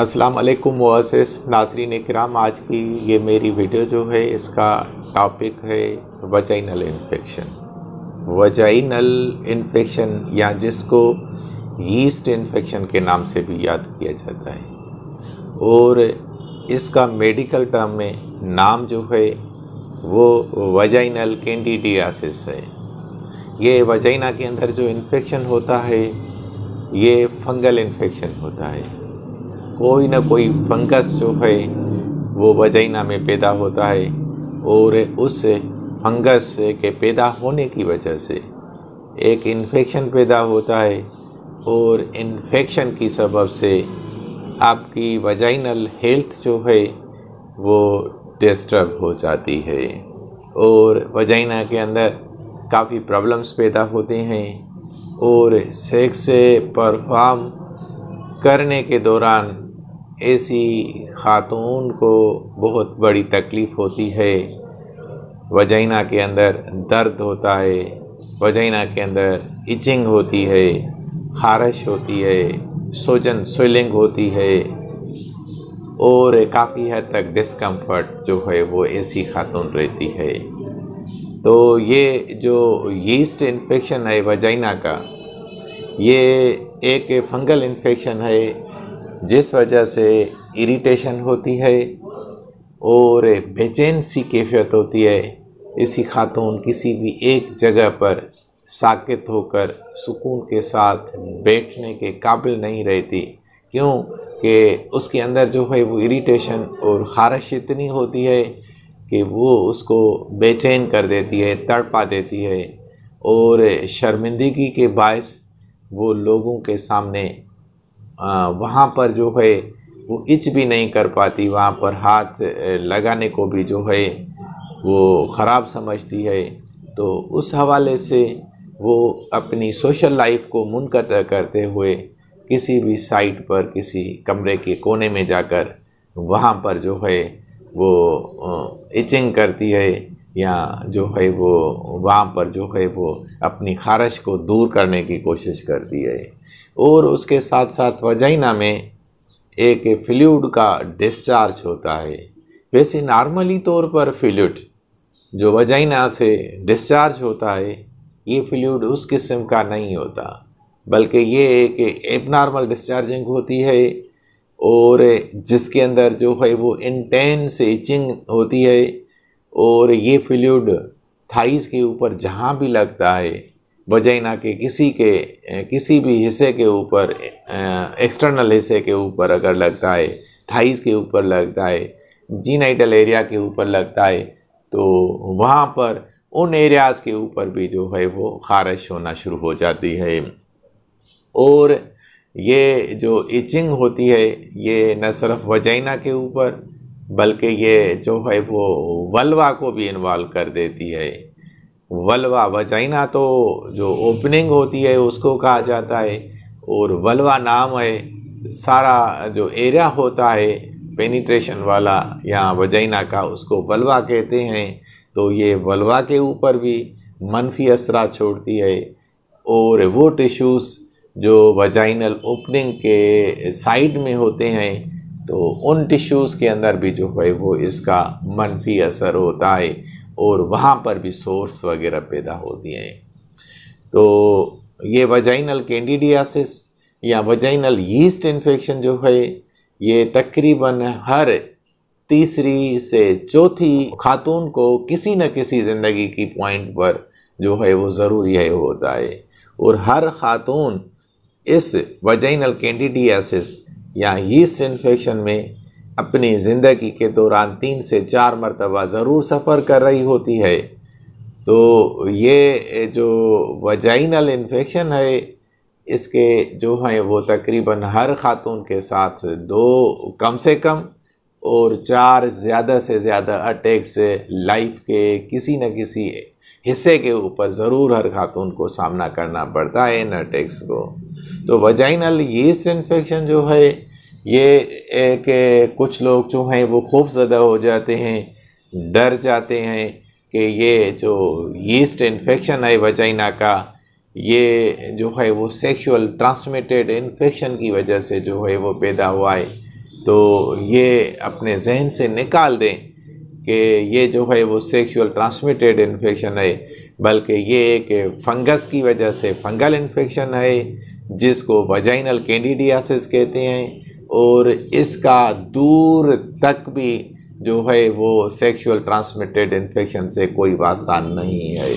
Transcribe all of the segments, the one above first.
अस्सलाम वालेकुम मुआसिस नाजरीन कराम आज की ये मेरी वीडियो जो है इसका टॉपिक है वजाइनल इन्फेक्शन वजाइनल इन्फेक्शन या जिसको यीस्ट इन्फेक्शन के नाम से भी याद किया जाता है और इसका मेडिकल टर्म में नाम जो है वो वजाइनल कैंडिडियासिस है ये वजाइना के अंदर जो इन्फेक्शन होता है ये फंगल इन्फेक्शन होता है कोई ना कोई फंगस जो है वो वजाइना में पैदा होता है और उस फंगस के पैदा होने की वजह से एक इन्फेक्शन पैदा होता है और इन्फेक्शन की सबब से आपकी वजाइनल हेल्थ जो है वो डिस्टर्ब हो जाती है और वजाइना के अंदर काफ़ी प्रॉब्लम्स पैदा होते हैं और सेक्स से परफॉर्म करने के दौरान ऐसी ख़ातून को बहुत बड़ी तकलीफ़ होती है वजाइना के अंदर दर्द होता है वजाइना के अंदर इचिंग होती है खारश होती है सोजन स्वेलिंग होती है और काफ़ी हद तक डिस्कम्फर्ट जो है वो ऐसी खातून रहती है तो ये जो यीस्ट इन्फेक्शन है वजाइना का ये एक फंगल इन्फेक्शन है जिस वजह से इरिटेशन होती है और बेचैन सी कैफियत होती है इसी खातून किसी भी एक जगह पर साकित होकर सुकून के साथ बैठने के काबिल नहीं रहती क्यों कि उसके अंदर जो है वो इरिटेशन और ख़ारश इतनी होती है कि वो उसको बेचैन कर देती है तड़पा देती है और शर्मिंदगी के बायस वो लोगों के सामने वहाँ पर जो है वो इच भी नहीं कर पाती वहाँ पर हाथ लगाने को भी जो है वो ख़राब समझती है तो उस हवाले से वो अपनी सोशल लाइफ को मुनक़ करते हुए किसी भी साइट पर किसी कमरे के कोने में जाकर वहाँ पर जो है वो इचिंग करती है या जो है वो वहाँ पर जो है वो अपनी खारश को दूर करने की कोशिश करती है और उसके साथ साथ वजाइना में एक फ्लूड का डिस्चार्ज होता है वैसे नॉर्मली तौर पर फ्लूड जो वजाइना से डिस्चार्ज होता है ये फ्लूड उस किस्म का नहीं होता बल्कि ये एक एबनॉर्मल डिस्चार्जिंग होती है और जिसके अंदर जो है वो इंटेंस इचिंग होती है और ये फ्लूड थाइस के ऊपर जहाँ भी लगता है वजैना के किसी के किसी भी हिस्से के ऊपर एक्सटर्नल हिस्से के ऊपर अगर लगता है थाइस के ऊपर लगता है जीनाइटल एरिया के ऊपर लगता है तो वहाँ पर उन एरियाज के ऊपर भी जो है वो खारिश होना शुरू हो जाती है और ये जो इचिंग होती है ये न सिर्फ वजैना के ऊपर बल्कि ये जो है वो वलवा को भी इन्वॉल्व कर देती है वलवा वजाइना तो जो ओपनिंग होती है उसको कहा जाता है और वलवा नाम है सारा जो एरिया होता है पेनिट्रेशन वाला या वजाइना का उसको वलवा कहते हैं तो ये वलवा के ऊपर भी मनफी असरा छोड़ती है और वो टिश्यूज़ जो वजाइनल ओपनिंग के साइड में होते हैं तो उन टिश्यूज़ के अंदर भी जो है वो इसका मनफी असर होता है और वहाँ पर भी सोर्स वगैरह पैदा होती हैं तो ये वजाइनल कैंडिडियासिस या वजाइनल यीस्ट इन्फेक्शन जो है ये तकरीबन हर तीसरी से चौथी खातून को किसी न किसी ज़िंदगी की पॉइंट पर जो है वो ज़रूरी है होता है और हर खातून इस वजाइनल कैंडिडियासिस या यीस्ट इन्फेक्शन में अपनी ज़िंदगी के दौरान तीन से चार मरतबा ज़रूर सफ़र कर रही होती है तो ये जो वजाइनल इन्फेक्शन है इसके जो हैं वो तकरीबन हर खातून के साथ दो कम से कम और चार ज़्यादा से ज़्यादा अटैक्स लाइफ के किसी न किसी हिस्से के ऊपर ज़रूर हर खातून को सामना करना पड़ता है इन अटैक्स को तो वजाइनल यीस्ट इन्फेक्शन जो है ये एक कुछ लोग जो हैं वो ख़ूब ज़्यादा हो जाते हैं डर जाते हैं कि ये जो यीस्ट इन्फेक्शन है वजाइना का ये जो है वो सेक्सुअल ट्रांसमिटेड इन्फेक्शन की वजह से जो है वो पैदा हुआ है तो ये अपने जहन से निकाल दें कि ये जो है वो सेक्सुअल ट्रांसमिटेड इन्फेक्शन है बल्कि ये एक फंगस की वजह से फंगल इन्फेक्शन है जिसको वजाइनल कैंडिडियासिस कहते हैं और इसका दूर तक भी जो है वो सेक्सुअल ट्रांसमिटेड इन्फेक्शन से कोई वास्ता नहीं है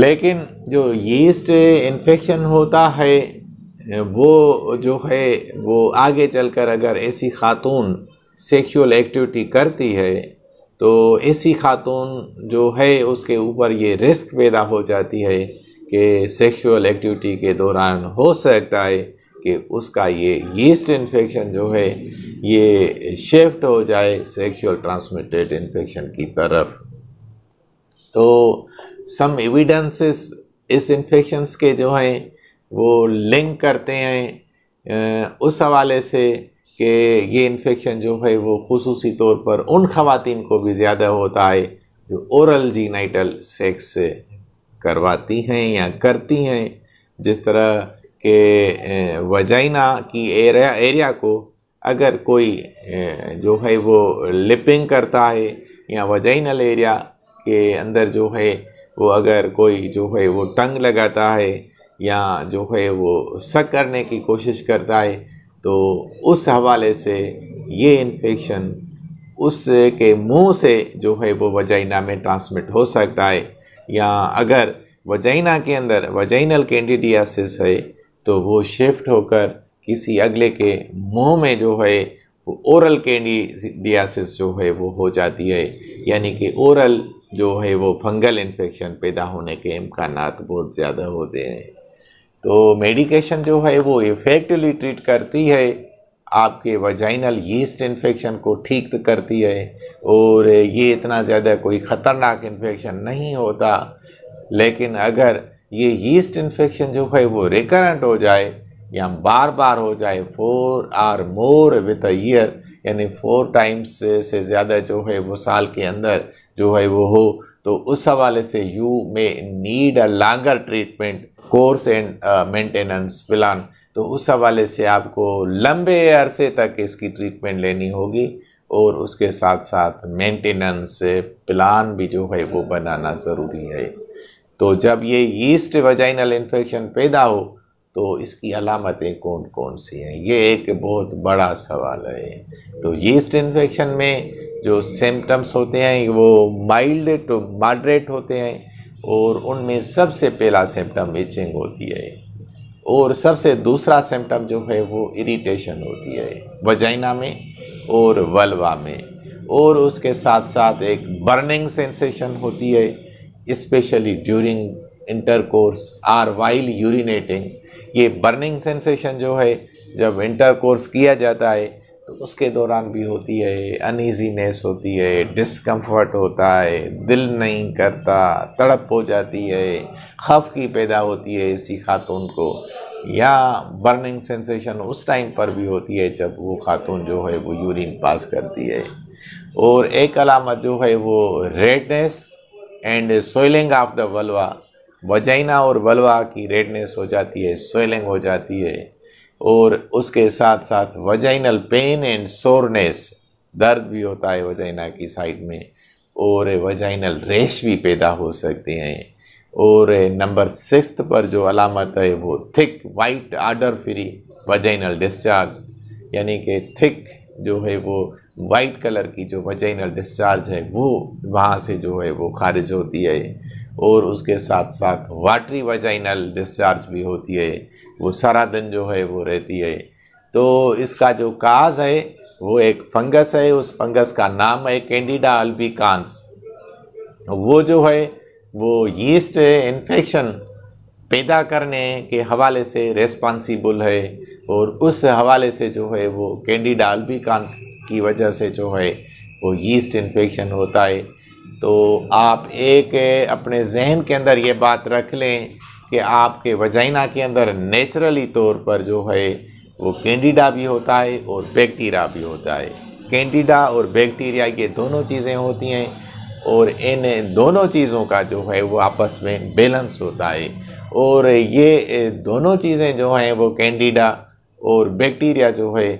लेकिन जो यीस्ट इन्फेक्शन होता है वो जो है वो आगे चलकर अगर ऐसी खातून सेक्सुअल एक्टिविटी करती है तो ऐसी खातून जो है उसके ऊपर ये रिस्क पैदा हो जाती है कि सेक्सुअल एक्टिविटी के दौरान हो सकता है कि उसका ये यीस्ट इन्फेक्शन जो है ये शिफ्ट हो जाए सेक्सुअल ट्रांसमिटेड इन्फेक्शन की तरफ तो सम एविडेंसेस इस इन्फेक्शंस के जो हैं वो लिंक करते हैं उस हवाले से कि ये इन्फेक्शन जो है वो खसूस तौर पर उन खातन को भी ज़्यादा होता है जो औरल जीनाइटल सेक्स से करवाती हैं या करती हैं जिस तरह के वजाइना की एरिया एरिया को अगर कोई जो है वो लिपिंग करता है या वजाइनल एरिया के अंदर जो है वो अगर कोई जो है वो टंग लगाता है या जो है वो सक करने की कोशिश करता है तो उस हवाले से ये इन्फेक्शन उसके मुंह से जो है वो वजाइना में ट्रांसमिट हो सकता है या अगर वजाइना के अंदर वजाइनल कैंडिडियासिस है तो वो शिफ्ट होकर किसी अगले के मुंह में जो है वो ओरल कैंडिडियासिस जो है वो हो जाती है यानी कि ओरल जो है वो फंगल इन्फेक्शन पैदा होने के इम्कान बहुत ज़्यादा होते हैं तो मेडिकेशन जो है वो इफ़ेक्टली ट्रीट करती है आपके वजाइनल यीस्ट इन्फेक्शन को ठीक करती है और ये इतना ज़्यादा कोई ख़तरनाक इन्फेक्शन नहीं होता लेकिन अगर ये यीस्ट इन्फेक्शन जो है वो रिकरेंट हो जाए या बार बार हो जाए four or more with a year यानी फोर टाइम्स से ज़्यादा जो है वो साल के अंदर जो है वो हो तो उस हवाले से you may need a longer treatment course and maintenance plan तो उस हवाले से आपको लंबे अरसे तक इसकी ट्रीटमेंट लेनी होगी और उसके साथ साथ मेंटेनेंस प्लान भी जो है वो बनाना ज़रूरी है तो जब ये ईस्ट वजाइनल इन्फेक्शन पैदा हो तो इसकी अलामतें कौन कौन सी हैं ये एक बहुत बड़ा सवाल है तो यीस्ट इन्फेक्शन में जो सिम्टम्स होते हैं वो माइल्ड टू मॉडरेट होते हैं और उनमें सबसे पहला सिम्टम इचिंग होती है और सबसे दूसरा सिम्टम जो है वो इरिटेशन होती है वजाइना में और वलवा में और उसके साथ साथ एक बर्निंग सेंसेशन होती है especially during intercourse or while urinating ये बर्निंग सेंसेशन जो है जब इंटरकोर्स किया जाता है तो उसके दौरान भी होती है अनइजीनेस होती है डिस्कम्फर्ट होता है दिल नहीं करता तड़प हो जाती है खफ की पैदा होती है इसी खातून को या बर्निंग सेंसेशन उस टाइम पर भी होती है जब वो खातून जो है वो यूरिन पास करती है और एक अलामत जो है वो redness and swelling of the vulva vagina और वलवा की रेडनेस हो जाती है सोइलिंग हो जाती है और उसके साथ साथ वजाइनल पेन एंड सोरनेस दर्द भी होता है वजाइना की साइड में और वजाइनल रेश भी पैदा हो सकते हैं और नंबर सिक्स पर जो अलामत है वो thick white odour free vaginal discharge यानी कि थिक जो है वो वाइट कलर की जो वजाइनल डिस्चार्ज है वो वहाँ से जो है वो खारिज होती है और उसके साथ साथ वाटरी वजाइनल डिस्चार्ज भी होती है वो सारा दिन जो है वो रहती है तो इसका जो काज है वो एक फंगस है उस फंगस का नाम है कैंडिडा अल्बिकांस वो जो है वो यीस्ट इन्फेक्शन पैदा करने के हवाले से रेस्पॉन्सिबल है और उस हवाले से जो है वो कैंडिडा अल्बिकांस की वजह से जो है वो यीस्ट इन्फेक्शन होता है तो आप एक अपने जहन के अंदर ये बात रख लें कि आपके वजाइना के अंदर नेचुरली तौर पर जो है वो कैंडिडा भी होता है और बैक्टीरिया भी होता है कैंडिडा और बैक्टीरिया ये दोनों चीज़ें होती हैं और इन दोनों चीज़ों का जो है वो आपस में बैलेंस होता है और ये दोनों चीज़ें जो हैं वो कैंडिडा और बैक्टीरिया जो है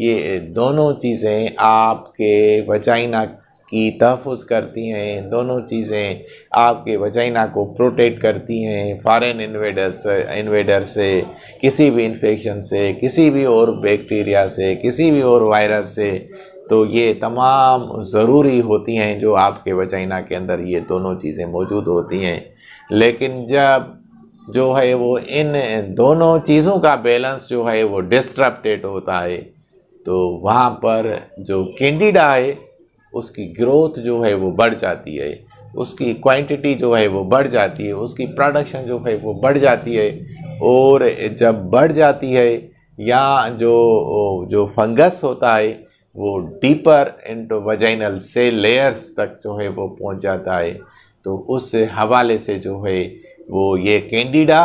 ये दोनों चीज़ें आपके वजाइना की तहफ़ करती हैं दोनों चीज़ें आपके वजाइना को प्रोटेक्ट करती हैं फॉरेन इन्वेडर से इन्वेडर से किसी भी इन्फेक्शन से किसी भी और बैक्टीरिया से किसी भी और वायरस से तो ये तमाम ज़रूरी होती हैं जो आपके वजाइना के अंदर ये दोनों चीज़ें मौजूद होती हैं लेकिन जब जो है वो इन दोनों चीज़ों का बैलेंस जो है वो डिस्टरप्टेड होता है तो वहाँ पर जो कैंडिडा है उसकी ग्रोथ जो है वो बढ़ जाती है उसकी क्वांटिटी जो है वो बढ़ जाती है उसकी प्रोडक्शन जो है वो बढ़ जाती है और जब बढ़ जाती है या जो जो फंगस होता है वो deeper into vaginal cell layers तक जो है वो पहुंच जाता है तो उस हवाले से जो है वो ये कैंडिडा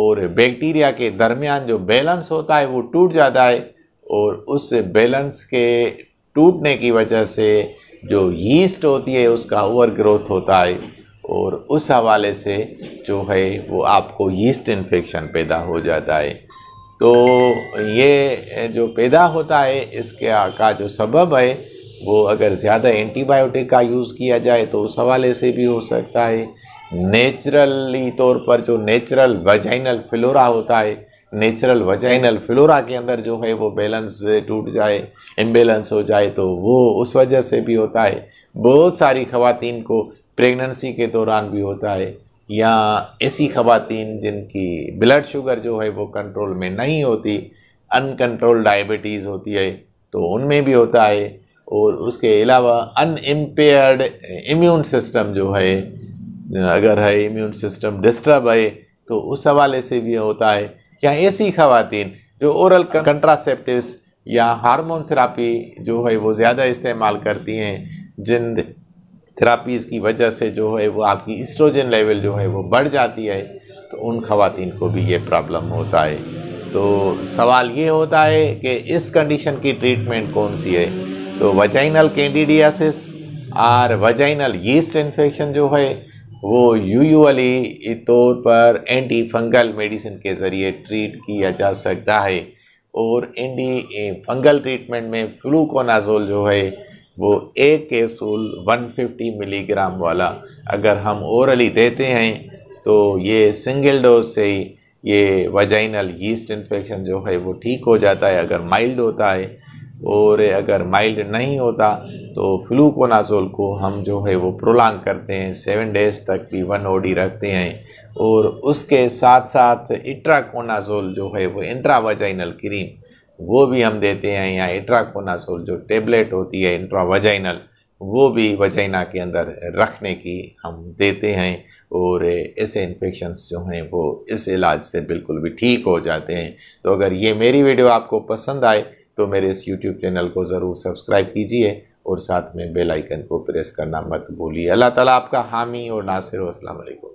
और बैक्टीरिया के दरमियान जो बैलेंस होता है वो टूट जाता है और उस बैलेंस के टूटने की वजह से जो यीस्ट होती है उसका ओवर ग्रोथ होता है और उस हवाले से जो है वो आपको यीस्ट इन्फेक्शन पैदा हो जाता है तो ये जो पैदा होता है इसके का जो सबब है वो अगर ज़्यादा एंटीबायोटिक का यूज़ किया जाए तो उस हवाले से भी हो सकता है नेचुरली तौर पर जो नेचुरल वजाइनल फ्लोरा होता है नेचुरल वजाइनल फ्लोरा के अंदर जो है वो बैलेंस टूट जाए इम्बेलेंस हो जाए तो वो उस वजह से भी होता है बहुत सारी खातन को प्रेगनेंसी के दौरान भी होता है या ऐसी खातन जिनकी ब्लड शुगर जो है वो कंट्रोल में नहीं होती अनकंट्रोल डायबिटीज़ होती है तो उनमें भी होता है और उसके अलावा अनएम्पेयर्ड इम्यून सिस्टम जो है अगर है इम्यून सिस्टम डिस्टर्ब है तो उस हवाले से भी होता है या ऐसी खातन जो औरल कंट्रासेप्टिव्स या हार्मोन थेरापी जो है वो ज़्यादा इस्तेमाल करती हैं जिन थेरापीज़ की वजह से जो है वो आपकी इस्ट्रोजन लेवल जो है वो बढ़ जाती है तो उन खातन को भी ये प्रॉब्लम होता है तो सवाल ये होता है कि इस कंडीशन की ट्रीटमेंट कौन सी है तो वजाइनल कैंडिडियासिस और वजाइनल यीस्ट इन्फेक्शन जो है वो यूजुअली तौर पर एंटी फंगल मेडिसिन के ज़रिए ट्रीट किया जा सकता है और एंटी फंगल ट्रीटमेंट में फ्लूकोनाजोल जो है वो एक कैसूल 150 मिलीग्राम वाला अगर हम ओरली देते हैं तो ये सिंगल डोज से ही ये वजाइनल यीस्ट इन्फेक्शन जो है वो ठीक हो जाता है अगर माइल्ड होता है और अगर माइल्ड नहीं होता तो फ्लू को नाजोल को हम जो है वो प्रोलॉन्ग करते हैं सेवन डेज तक भी वन ओडी रखते हैं और उसके साथ साथ इट्राकोनाजोल जो है वो इंट्रावाजाइनल क्रीम वो भी हम देते हैं या इट्राकोनाजोल जो टेबलेट होती है इंट्रावाजाइनल वो भी वजाइना के अंदर रखने की हम देते हैं और ऐसे इन्फेक्शंस जो हैं वो इस इलाज से बिल्कुल भी ठीक हो जाते हैं तो अगर ये मेरी वीडियो आपको पसंद आए तो मेरे इस YouTube चैनल को ज़रूर सब्सक्राइब कीजिए और साथ में बेल आइकन को प्रेस करना मत भूलिए अल्लाह ताला आपका हामी और नासिर असल